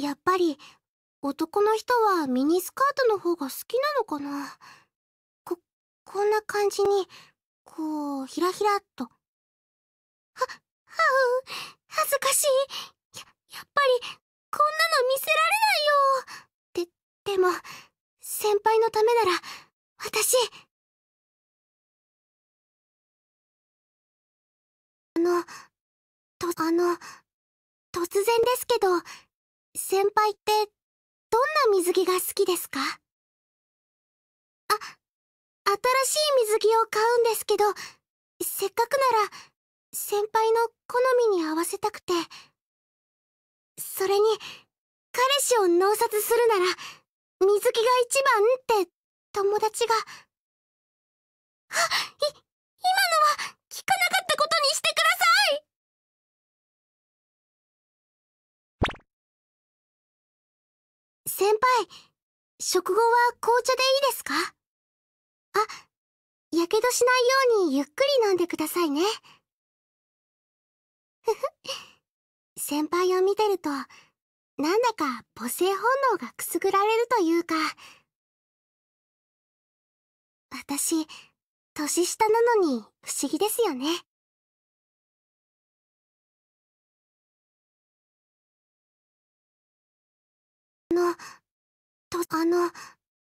やっぱり男の人はミニスカートの方が好きなのかなここんな感じにこうひらひらっとははう恥ずかしいややっぱりこんなの見せられないよででも先輩のためなら私あのとあの突然ですけど先輩ってどんな水着が好きですかあ新しい水着を買うんですけどせっかくなら先輩の好みに合わせたくてそれに彼氏を納札するなら水着が一番って友達が あっ先輩、食後は紅茶でいいですかあ、やけどしないようにゆっくり飲んでくださいね。ふふ。先輩を見てると、なんだか母性本能がくすぐられるというか。私、年下なのに不思議ですよね。の、と、あの、